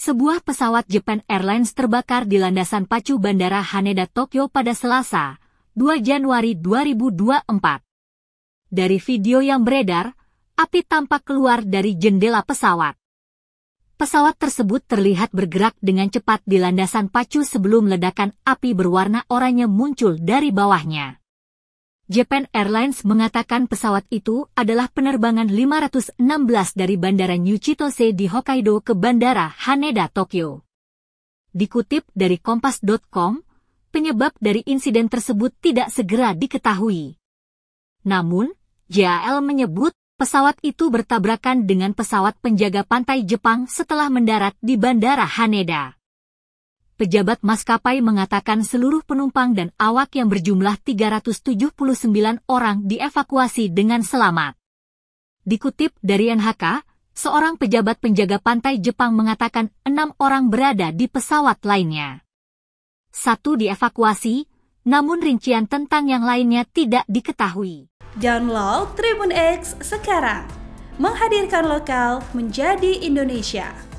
sebuah pesawat Japan Airlines terbakar di landasan pacu Bandara Haneda, Tokyo pada Selasa, 2 Januari 2024. Dari video yang beredar, api tampak keluar dari jendela pesawat. Pesawat tersebut terlihat bergerak dengan cepat di landasan pacu sebelum ledakan api berwarna oranye muncul dari bawahnya. Japan Airlines mengatakan pesawat itu adalah penerbangan 516 dari Bandara New Chitose di Hokkaido ke Bandara Haneda, Tokyo. Dikutip dari kompas.com, penyebab dari insiden tersebut tidak segera diketahui. Namun, JAL menyebut pesawat itu bertabrakan dengan pesawat penjaga pantai Jepang setelah mendarat di Bandara Haneda pejabat maskapai mengatakan seluruh penumpang dan awak yang berjumlah 379 orang dievakuasi dengan selamat. Dikutip dari NHK, seorang pejabat penjaga pantai Jepang mengatakan enam orang berada di pesawat lainnya. Satu dievakuasi, namun rincian tentang yang lainnya tidak diketahui. Download Tribun X sekarang, menghadirkan lokal menjadi Indonesia.